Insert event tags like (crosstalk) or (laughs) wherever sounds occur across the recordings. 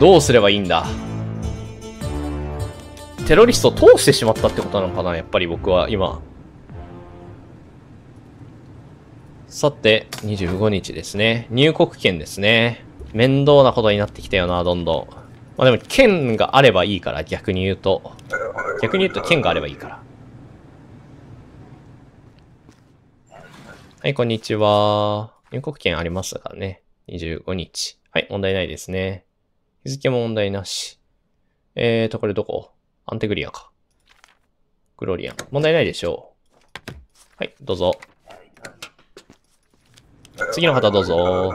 どうすればいいんだテロリストを通してしまったってことなのかなやっぱり僕は今。さて、25日ですね。入国券ですね。面倒なことになってきたよな、どんどん。まあでも、券があればいいから、逆に言うと。逆に言うと、券があればいいから。はい、こんにちは。入国券ありますからね。25日。はい、問題ないですね。日付も問題なし。えーと、これどこアンテグリアか。グロリアン。問題ないでしょう。はい、どうぞ。次の方どうぞ。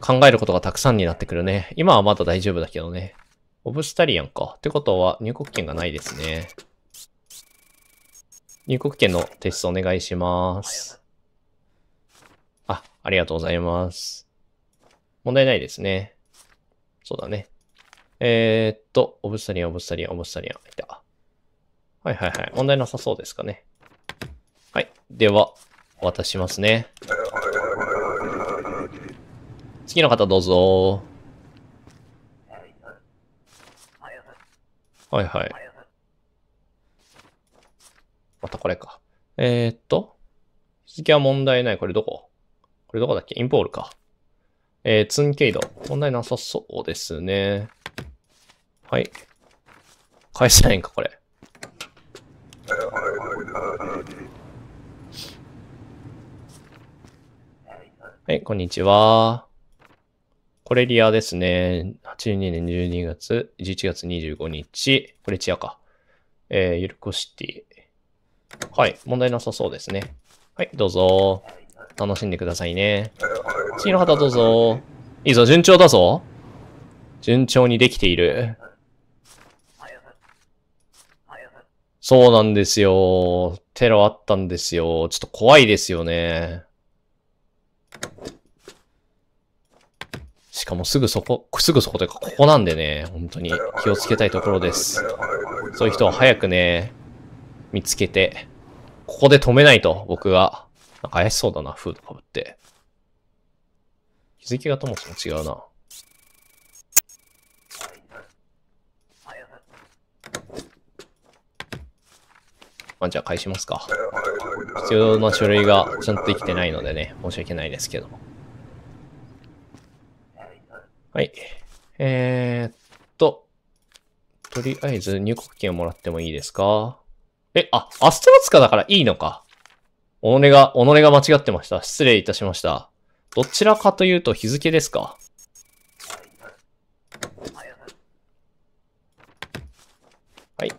考えることがたくさんになってくるね。今はまだ大丈夫だけどね。オブスタリアンか。ってことは入国権がないですね。入国権の提出お願いします。あ、ありがとうございます。問題ないですね。そうだね。えー、っと、オブスタリアン、オブスタリアン、オブスタリアン、いた。はいはいはい。問題なさそうですかね。はい。では、お渡ししますね。次の方どうぞ。はいはい。またこれか。えー、っと。続きは問題ない。これどここれどこだっけインポールか。えー、ツンケイド。問題なさそうですね。はい。返せないんか、これ。はい、こんにちは。これリアですね。82年12月、11月25日。これチアか。えー、ユルコシティ。はい、問題なさそうですね。はい、どうぞ。楽しんでくださいね。次の旗どうぞ。いいぞ、順調だぞ。順調にできている。そうなんですよ。テロあったんですよ。ちょっと怖いですよね。しかもすぐそこ、すぐそこというか、ここなんでね、本当に気をつけたいところです。そういう人は早くね、見つけて、ここで止めないと、僕が。なんか怪しそうだな、フードかぶって。図形がともそも違うな。まあ、じゃあ返しますか。必要な書類がちゃんと生きてないのでね、申し訳ないですけど。はい。えー、っと、とりあえず入国券をもらってもいいですかえ、あ、アステラツカだからいいのか。己が、己が間違ってました。失礼いたしました。どちらかというと日付ですか。はい。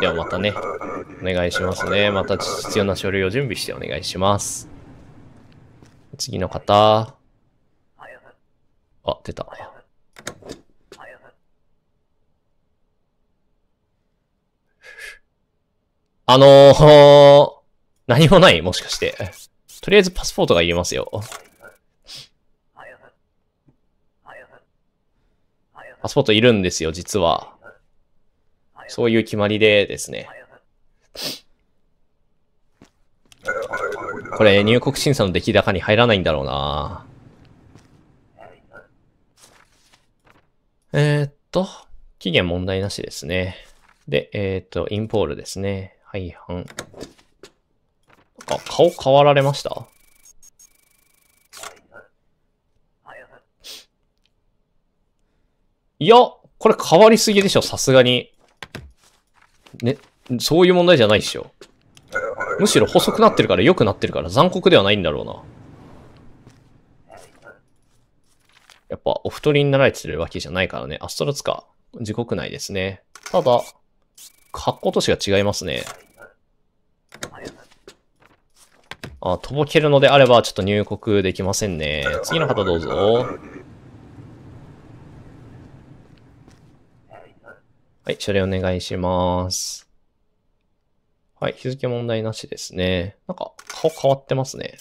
ではまたね、お願いしますね。また必要な書類を準備してお願いします。次の方。あ、出た。あのー、何もないもしかして。とりあえずパスポートが言えますよ。パスポートいるんですよ、実は。そういう決まりでですね。これ、入国審査の出来高に入らないんだろうなえー、っと、期限問題なしですね。で、えー、っと、インポールですね。はい、はん。あ、顔変わられましたいや、これ変わりすぎでしょ、さすがに。ね、そういう問題じゃないでしょ。むしろ細くなってるから良くなってるから残酷ではないんだろうな。やっぱお太りになられてるわけじゃないからね。アストロツカ、時刻内ですね。ただ、格好としが違いますね。あ、とぼけるのであれば、ちょっと入国できませんね。次の方どうぞ。はい、書類お願いします。はい、日付問題なしですね。なんか、顔変わってますね。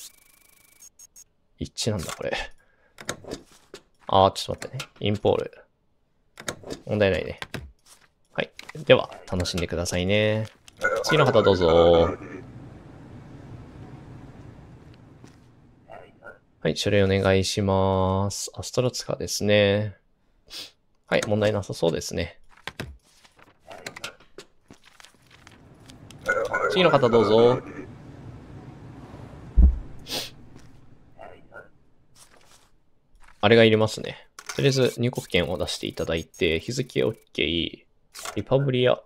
一致なんだ、これ。あー、ちょっと待ってね。インポール。問題ないね。はい。では、楽しんでくださいね。次の方どうぞ。はい、書類お願いします。アストロツカですね。はい、問題なさそうですね。次の方どうぞ。あれがいりますね。とりあえず入国券を出していただいて、日付 OK、リパブリア。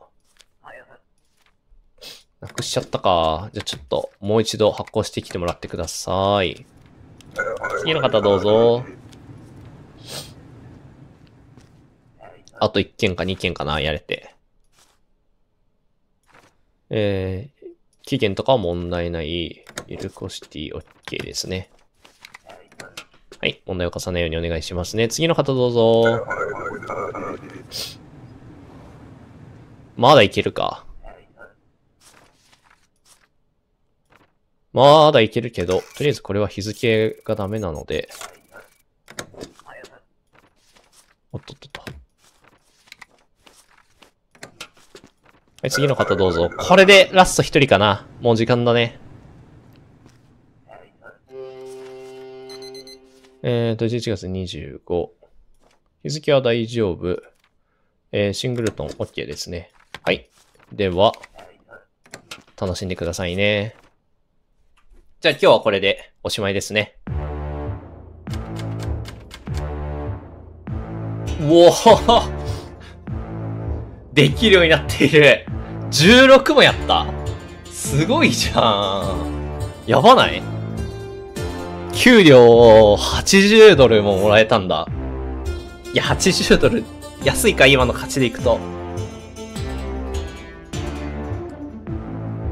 なくしちゃったか。じゃあちょっともう一度発行してきてもらってください。次の方どうぞ。あと1件か2件かな、やれて。えー、期限とかは問題ない。イルコシティ OK ですね。はい、問題を重ねようにお願いしますね。次の方どうぞ。まだいけるか。まだいけるけど、とりあえずこれは日付がダメなので。おっとっとっと。はい、次の方どうぞ。これでラスト一人かな。もう時間だね。えっ、ー、と、11月25。日付は大丈夫。えー、シングルトン OK ですね。はい。では、楽しんでくださいね。じゃあ今日はこれでおしまいですね。おお (laughs) できるようになっている !16 もやったすごいじゃんやばない給料80ドルももらえたんだ。いや、80ドル安いか今の価値でいくと。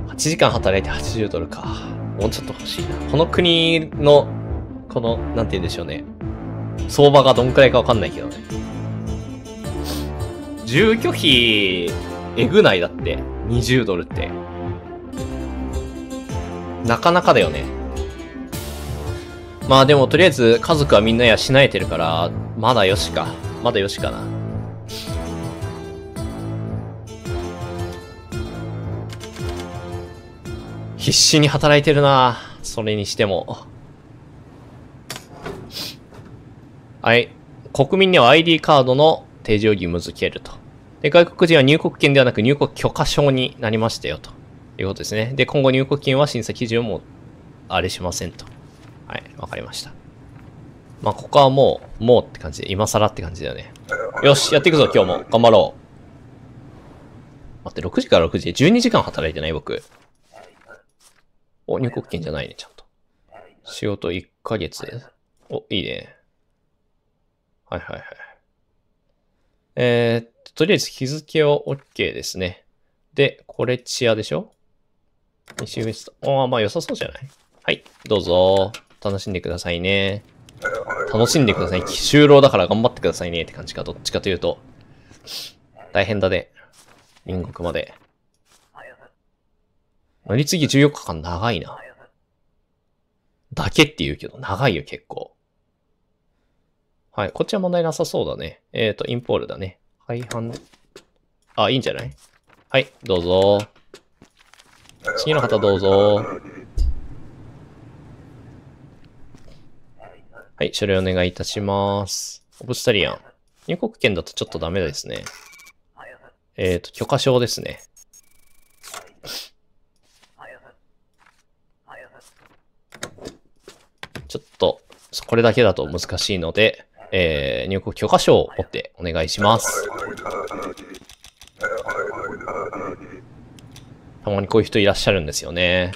8時間働いて80ドルか。もうちょっと欲しいな。この国の、この、なんて言うんでしょうね。相場がどんくらいかわかんないけどね。住居費、えぐないだって。20ドルって。なかなかだよね。まあでもとりあえず家族はみんなやしなえてるから、まだよしか。まだよしかな。必死に働いてるなそれにしても。はい。国民には ID カードの提示を義務付けると。で、外国人は入国権ではなく入国許可証になりましたよということですね。で、今後入国金は審査基準もあれしませんと。はい、わかりました。まあ、ここはもう、もうって感じで、今更って感じだよね。よし、やっていくぞ、今日も。頑張ろう。待って、6時から6時、で12時間働いてない僕。お、入国券じゃないね、ちゃんと。仕事1ヶ月で。お、いいね。はいはいはい。えー、っと、とりあえず日付を OK ですね。で、これチアでしょ西上下。ああ、まあ良さそうじゃないはい、どうぞ。楽しんでくださいね。楽しんでください。就労だから頑張ってくださいねって感じか。どっちかというと。大変だね。隣国まで。乗り継ぎ14日間長いな。だけって言うけど、長いよ、結構。はい、こっちは問題なさそうだね。えっ、ー、と、インポールだね。はい、反。あ、いいんじゃないはい、どうぞ。次の方どうぞ。はい、書類お願いいたします。オブスタリアン。入国券だとちょっとダメですね。えっ、ー、と、許可証ですね。これだけだと難しいので、えー、入国許可証を持ってお願いします。たまにこういう人いらっしゃるんですよね。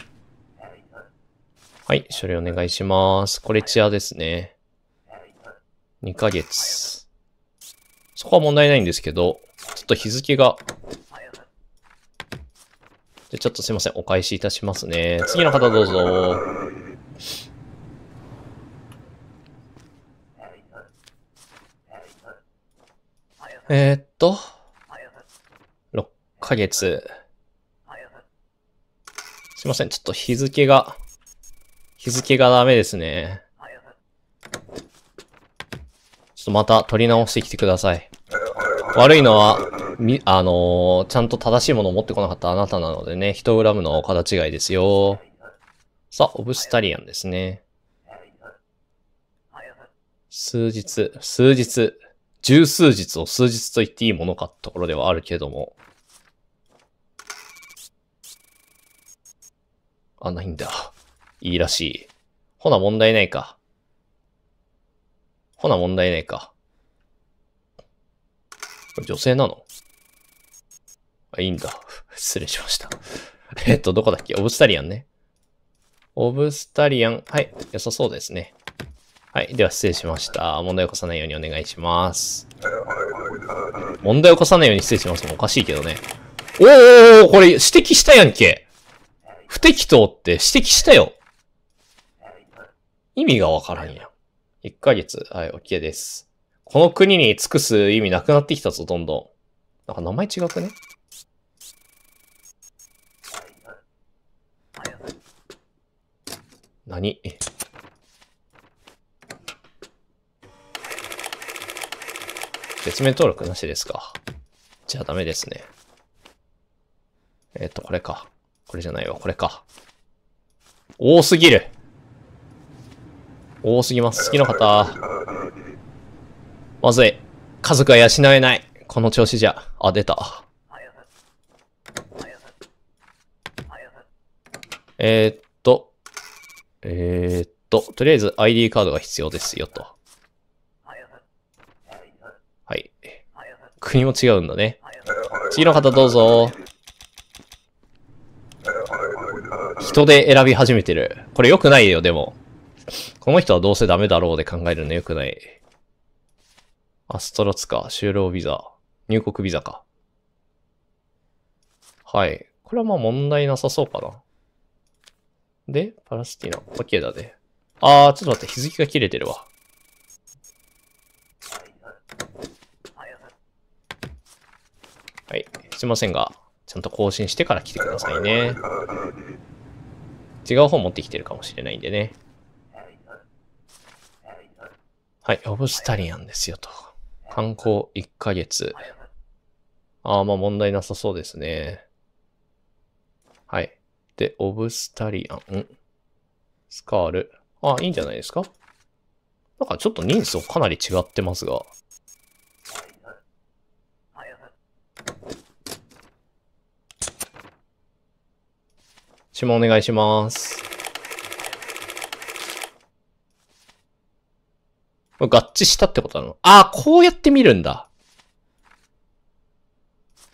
はい、それお願いします。これチアですね。2ヶ月。そこは問題ないんですけど、ちょっと日付が。じゃ、ちょっとすいません。お返しいたしますね。次の方どうぞ。えー、っと、6ヶ月。すいません、ちょっと日付が、日付がダメですね。ちょっとまた取り直してきてください。悪いのは、み、あのー、ちゃんと正しいものを持ってこなかったあなたなのでね、人を恨むのはがい違いですよ。さあ、オブスタリアンですね。数日、数日、十数日を数日と言っていいものかってところではあるけども。あ、ないんだ。いいらしい。ほな問題ないか。ほな問題ないか。女性なのあ、いいんだ。失礼しました。えっと、どこだっけオブスタリアンね。オブスタリアン。はい。良さそうですね。はい。では失礼しました。問題を起こさないようにお願いします。問題を起こさないように失礼しますもおかしいけどね。おーおーこれ指摘したやんけ。不適当って指摘したよ。意味がわからんやん。1ヶ月。はい、OK です。この国に尽くす意味なくなってきたぞ、どんどん。なんか名前違くね何説明登録なしですか。じゃあダメですね。えっと、これか。これじゃないわ、これか。多すぎる多すぎます。好きな方。まずい。家族は養えない。この調子じゃ。あ、出た。えー、っと。えー、っと、とりあえず ID カードが必要ですよ、と。国も違うんだね。次の方どうぞ。人で選び始めてる。これ良くないよ、でも。この人はどうせダメだろうで考えるの良くない。アストロツか、就労ビザ、入国ビザか。はい。これはまあ問題なさそうかな。で、パラスティナ、OK だね。あー、ちょっと待って、日付が切れてるわ。してませんが、ちゃんと更新してから来てくださいね。違う本持ってきてるかもしれないんでね。はい、オブスタリアンですよと。観光1ヶ月。ああ、まあ問題なさそうですね。はい。で、オブスタリアン。スカール。ああ、いいんじゃないですかなんかちょっと人をかなり違ってますが。注文お願いします。合致したってことなのああ、こうやって見るんだ。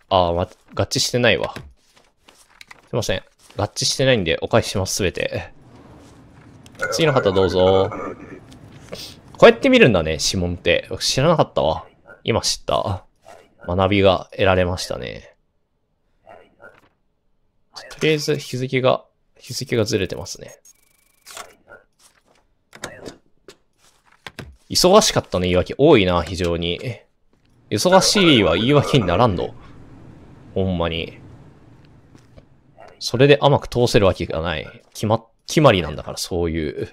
ああ、ま、合致してないわ。すいません。合致してないんでお返しします、すべて。次の方どうぞ。こうやって見るんだね、指紋って。知らなかったわ。今知った。学びが得られましたね。とりあえず日付が、日付がずれてますね。忙しかったの言い訳多いな、非常に。忙しいは言い訳にならんの。ほんまに。それで甘く通せるわけがない。決ま、決まりなんだから、そういう。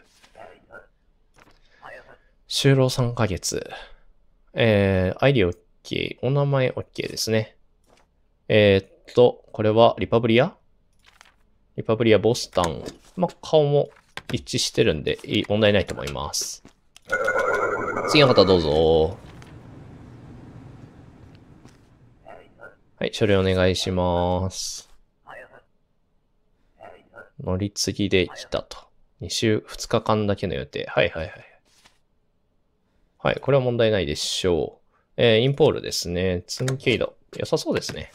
就労3ヶ月。えー、アイディオッケー。お名前オッケーですね。えー、っと、これはリパブリアリパブリア、ボスタン。まあ、顔も一致してるんで、問題ないと思います。次の方どうぞ。はい、書類お願いします。乗り継ぎで来たと。2週、2日間だけの予定。はいはいはい。はい、これは問題ないでしょう。えー、インポールですね。ツンケイド。良さそうですね。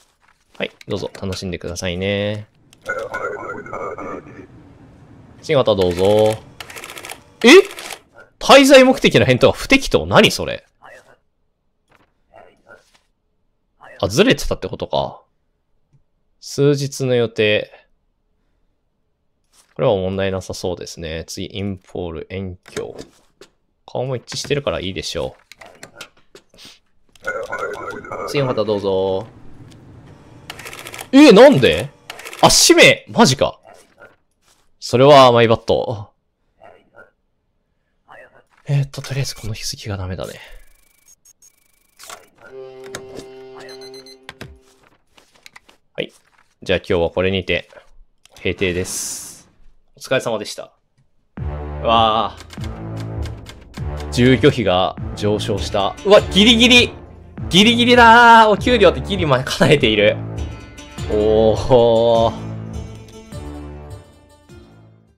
はい、どうぞ楽しんでくださいね。新型どうぞ。え滞在目的の返答は不適当何それあ、ずれてたってことか。数日の予定。これは問題なさそうですね。次、インポール、遠距。顔も一致してるからいいでしょう。次の方どうぞ。えなんであ、氏名マジか。それはマイバット。えっと、とりあえずこの日付がダメだね。はい。じゃあ今日はこれにて、閉廷です。お疲れ様でした。うわあ。住居費が上昇した。うわ、ギリギリギリギリだーお給料ってギリまで叶えている。おー。